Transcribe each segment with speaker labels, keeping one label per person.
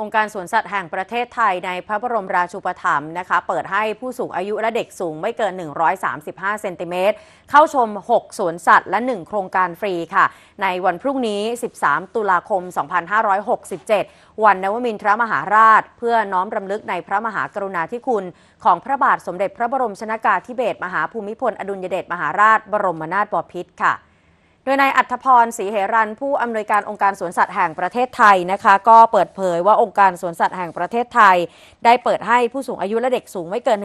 Speaker 1: องค์การสวนสัตว์แห่งประเทศไทยในพระบรมราชูปถัมภ์นะคะ เปิดให้ผู้สูงอายุและเด็กสูงไม่เกิน 135 เซนติเมตรเข้าชม 6 สวนสัตว์และ 1 โครงการฟรีค่ะ ในวันพรุ่งนี้ 13 ตุลาคม 2567 วันนวมินทรมหาราชเพื่อน้อมรำลึกในพระมหากรุณาธิคุณของพระบาทสมเด็จพระบรมชนากาธิเบศรมหาภูมิพลอดุลยเดชมหาราชบรมนาถบพิตรค่ะโดยนายอัธพรศรีเหรันผู้อำนวยการองค์การสวนสัตว์แห่งประเทศไทยนะคะ ก็เปิดเผยว่าองค์การสวนสัตว์แห่งประเทศไทย ได้เปิดให้ผู้สูงอายุและเด็กสูงไม่เกิน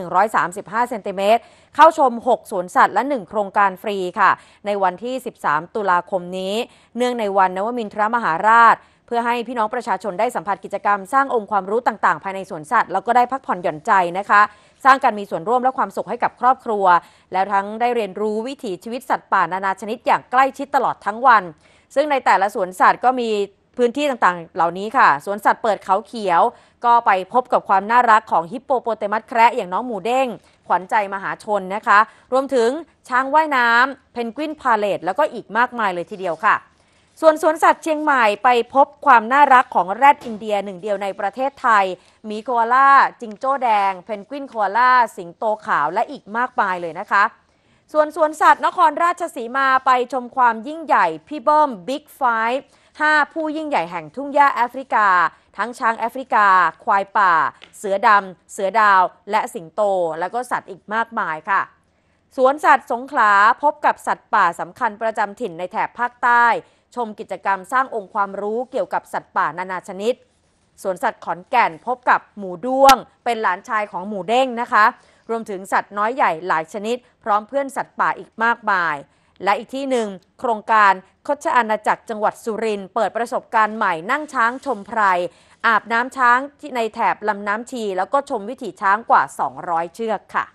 Speaker 1: 135 เซนติเมตร เข้าชม 6 สวนสัตว์และ 1 โครงการฟรีค่ะ ในวันที่ 13 ตุลาคมนี้ เนื่องในวันนวมินทรมหาราชเพื่อให้พี่น้องประชาชนได้สัมผัสกิจกรรม สร้างองค์ความรู้ต่างๆ ภายในสวนสัตว์แล้วก็ได้พักผ่อนหย่อนใจนะคะ สร้างการมีส่วนร่วมและความสุขให้กับครอบครัว แล้วทั้งได้เรียนรู้วิถีชีวิตสัตว์ป่านานาชนิดอย่างใกล้ชิดตลอดทั้งวัน ซึ่งในแต่ละสวนสัตว์ก็มีพื้นที่ต่างๆ เหล่านี้ค่ะ สวนสัตว์เปิดเขาเขียว ก็ไปพบกับความน่ารักของฮิปโปโปเตมัสแคระอย่างน้องหมูเด้งขวัญใจมหาชนนะคะ รวมถึงช้างว่ายน้ำเพนกวินพาเลตแล้วก็อีกมากมายเลยทีเดียวค่ะส่วนสวนสัตว์เชียงใหม่ไปพบความน่ารักของแรดอินเดียหนึ่งเดียวในประเทศไทย มีโคอาล่า จิงโจ้แดง เพนกวินโคอาล่า สิงโตขาว และอีกมากมายเลยนะคะ ส่วนสวนสัตว์นครราชสีมาไปชมความยิ่งใหญ่พี่เบิ้มบิ๊กไฟห้าผู้ยิ่งใหญ่แห่งทุ่งหญ้าแอฟริกา ทั้งช้างแอฟริกา ควายป่า เสือดำ เสือดาว และสิงโต และก็สัตว์อีกมากมายค่ะ สวนสัตว์สงขลาพบกับสัตว์ป่าสำคัญประจำถิ่นในแถบภาคใต้ชมกิจกรรมสร้างองค์ความรู้เกี่ยวกับสัตว์ป่านานาชนิด สวนสัตว์ขอนแก่นพบกับหมูด้วงเป็นหลานชายของหมูเด้งนะคะ รวมถึงสัตว์น้อยใหญ่หลายชนิด พร้อมเพื่อนสัตว์ป่าอีกมากมาย และอีกที่หนึ่ง โครงการคชอาณาจักรจังหวัดสุรินทร์เปิดประสบการณ์ใหม่นั่งช้างชมไพร อาบน้ำช้างที่ในแถบลำน้ำชีแล้วก็ชมวิถีช้างกว่า 200 เชือกค่ะ